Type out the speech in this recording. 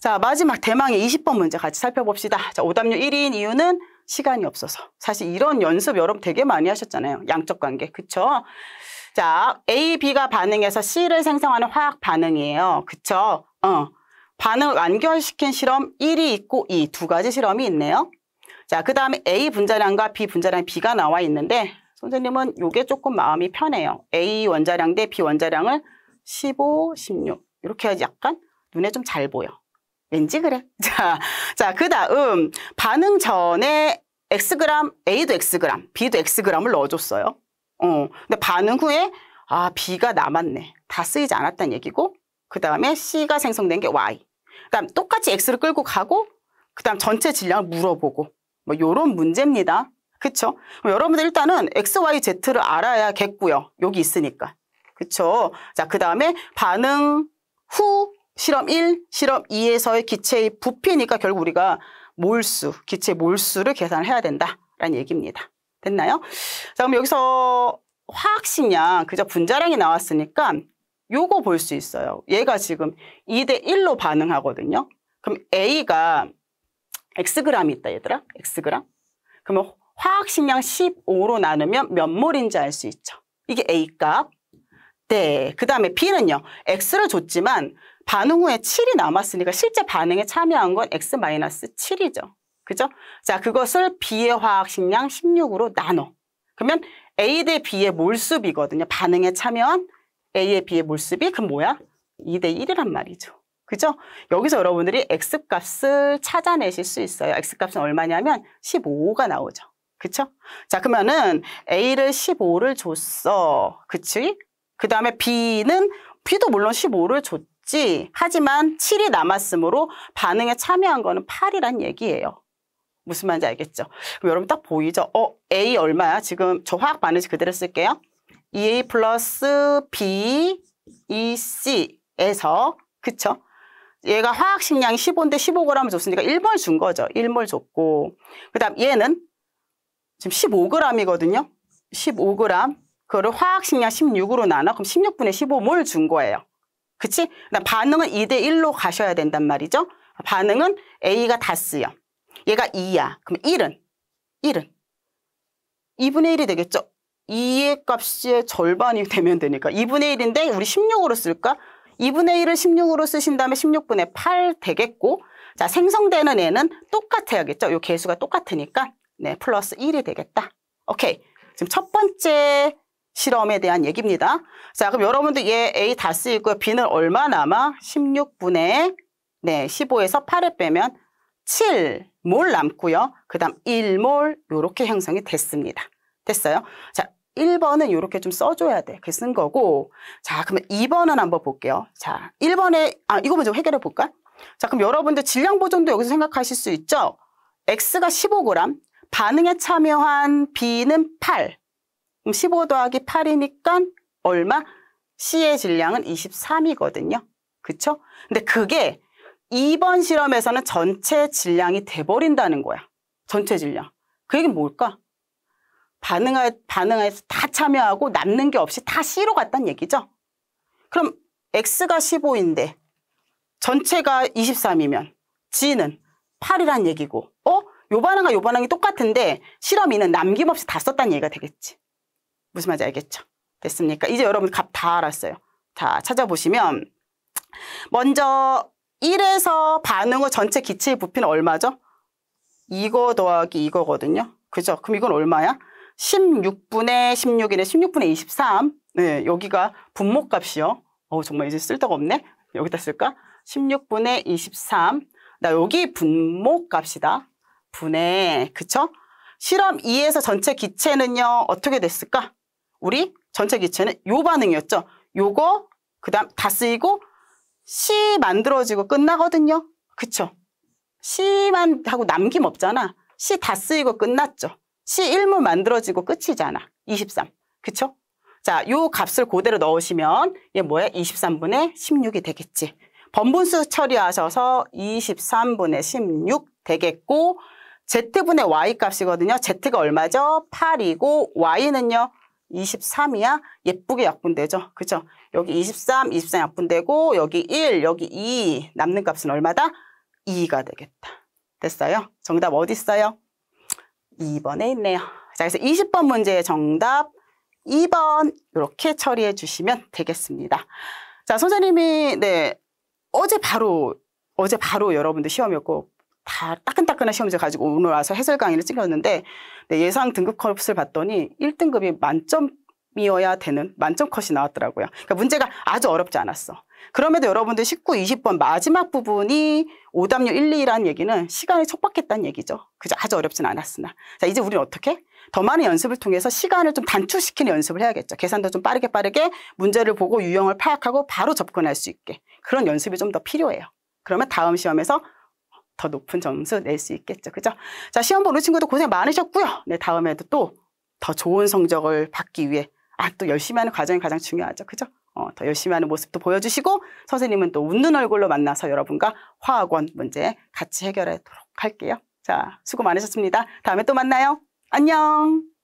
자, 마지막 대망의 20번 문제 같이 살펴봅시다. 자, 오답률 1위인 이유는 시간이 없어서. 사실 이런 연습 여러분 되게 많이 하셨잖아요. 양적 관계. 그쵸? 자, A, B가 반응해서 C를 생성하는 화학 반응이에요. 그쵸? 어. 반응을 완결시킨 실험 1이 있고 2, 두 가지 실험이 있네요. 자, 그 다음에 A 분자량과 B 분자량 B가 나와 있는데 선생님은 요게 조금 마음이 편해요. A 원자량 대 B 원자량을 15, 16 이렇게 해야지 약간 눈에 좀 잘 보여. 왠지 그래. 자, 자, 그 다음 반응 전에 x g, A도 x g, B도 x g 램을 넣어줬어요. 어, 근데 반응 후에 아, B가 남았네. 다 쓰이지 않았다는 얘기고 그 다음에 C가 생성된 게 Y. 그다음 그러니까 똑같이 X를 끌고 가고 그다음 전체 질량을 물어보고 뭐 요런 문제입니다. 그쵸? 그럼 여러분들 일단은 X, Y, Z를 알아야겠고요. 여기 있으니까. 그쵸? 자, 그 다음에 반응 후 실험 1, 실험 2에서의 기체의 부피니까 결국 우리가 몰수, 기체 몰수를 계산을 해야 된다라는 얘기입니다. 됐나요? 자 그럼 여기서 화학식량, 그저 분자량이 나왔으니까 요거 볼 수 있어요. 얘가 지금 2대 1로 반응하거든요. 그럼 A가 Xg이 있다 얘들아. Xg. 그러면 화학식량 15로 나누면 몇 몰인지 알 수 있죠. 이게 A값. 네. 그 다음에 B는요. X를 줬지만 반응 후에 7이 남았으니까 실제 반응에 참여한 건 X-7이죠. 그죠? 자, 그것을 B의 화학 식량 16으로 나눠. 그러면 A 대 B의 몰수비거든요. 반응에 참여한 A의 B의 몰수비, 그럼 뭐야? 2 대 1이란 말이죠. 그죠? 여기서 여러분들이 X값을 찾아내실 수 있어요. X값은 얼마냐면 15가 나오죠. 그쵸? 자, 그러면은 A를 15를 줬어. 그치? 그 다음에 B는 B도 물론 15를 줬죠. 없지. 하지만 7이 남았으므로 반응에 참여한 거는 8이란 얘기예요. 무슨 말인지 알겠죠? 그럼 여러분 딱 보이죠? 어, A 얼마야? 지금 저 화학 반응식 그대로 쓸게요. 2A e 플러스 B, EC에서 그쵸? 얘가 화학식량 15인데 15g 줬으니까 1몰 준 거죠. 1몰 줬고 그 다음 얘는 지금 15g이거든요. 15g 그거를 화학식량 16으로 나눠 그럼 16분의 15몰 준 거예요. 그치? 그러니까 반응은 2대 1로 가셔야 된단 말이죠. 반응은 A가 다스요. 얘가 2야. 그럼 1은? 1은? 2분의 1이 되겠죠? 2의 값의 절반이 되면 되니까 2분의 1인데 우리 16으로 쓸까? 2분의 1을 16으로 쓰신 다음에 16분의 8 되겠고 자 생성되는 애는 똑같아야겠죠? 요 개수가 똑같으니까 네 플러스 1이 되겠다. 오케이. 지금 첫 번째 실험에 대한 얘기입니다. 자, 그럼 여러분들 얘 A 다쓰이고 B는 얼마 남아? 16분의 네, 15에서 8을 빼면 7몰 남고요. 그 다음 1몰 이렇게 형성이 됐습니다. 됐어요? 자, 1번은 이렇게 좀 써줘야 돼. 그게쓴 거고 자, 그러면 2번은 한번 볼게요. 자, 1번에 아, 이거 먼저 해결해 볼까? 자, 그럼 여러분들 질량 보존도 여기서 생각하실 수 있죠? X가 15g, 반응에 참여한 B는 8, 그럼 15 더하기 8이니까 얼마? C의 질량은 23이거든요. 그쵸? 근데 그게 2번 실험에서는 전체 질량이 돼버린다는 거야. 전체 질량. 그 얘기는 뭘까? 반응하, 반응해서 다 참여하고 남는 게 없이 다 C로 갔단 얘기죠. 그럼 X가 15인데 전체가 23이면 G는 8이란 얘기고 어? 요 반응과 요 반응이 똑같은데 실험 이는 남김없이 다 썼다는 얘기가 되겠지. 무슨 말인지 알겠죠? 됐습니까? 이제 여러분 값 다 알았어요. 다 찾아보시면 먼저 1에서 반응 후 전체 기체의 부피는 얼마죠? 이거 더하기 이거거든요. 그죠? 그럼 이건 얼마야? 16분의 16이네 16분의 23. 네, 여기가 분모값이요. 어 정말 이제 쓸데가 없네. 여기다 쓸까? 16분의 23. 나 여기 분모값이다. 분의 그쵸? 실험 2에서 전체 기체는요 어떻게 됐을까? 우리 전체 기체는 요 반응이었죠. 요거 그다음 다 쓰이고 C 만들어지고 끝나거든요. 그쵸? C만 하고 남김 없잖아. C 다 쓰이고 끝났죠. C 1물 만들어지고 끝이잖아. 23. 그쵸? 자, 요 값을 그대로 넣으시면 얘 뭐야? 23분의 16이 되겠지. 번분수 처리하셔서 23분의 16 되겠고 Z분의 Y 값이거든요. Z가 얼마죠? 8이고 Y는요? 23이야 예쁘게 약분되죠. 그죠? 여기 23, 23 약분되고 여기 1, 여기 2 남는 값은 얼마다? 2가 되겠다. 됐어요? 정답 어디 있어요? 2번에 있네요. 자, 그래서 20번 문제의 정답 2번 이렇게 처리해 주시면 되겠습니다. 자, 선생님이 네 어제 바로 어제 바로 여러분들 시험이었고 다 따끈따끈한 시험지 가지고 오늘 와서 해설 강의를 찍었는데 네, 예상 등급 컷을 봤더니 1등급이 만점이어야 되는 만점 컷이 나왔더라고요. 그러니까 문제가 아주 어렵지 않았어. 그럼에도 여러분들 19, 20번 마지막 부분이 오답률 1, 2라는 얘기는 시간이 촉박했다는 얘기죠. 그저 아주 어렵진 않았으나. 자, 이제 우리는 어떻게? 더 많은 연습을 통해서 시간을 좀 단축시키는 연습을 해야겠죠. 계산도 좀 빠르게 빠르게 문제를 보고 유형을 파악하고 바로 접근할 수 있게. 그런 연습이 좀 더 필요해요. 그러면 다음 시험에서 더 높은 점수 낼 수 있겠죠. 그죠? 자, 시험 보는 친구도 고생 많으셨고요. 네, 다음에도 또 더 좋은 성적을 받기 위해 아, 또 열심히 하는 과정이 가장 중요하죠. 그죠? 어, 더 열심히 하는 모습도 보여주시고 선생님은 또 웃는 얼굴로 만나서 여러분과 화학원 문제 같이 해결하도록 할게요. 자, 수고 많으셨습니다. 다음에 또 만나요. 안녕!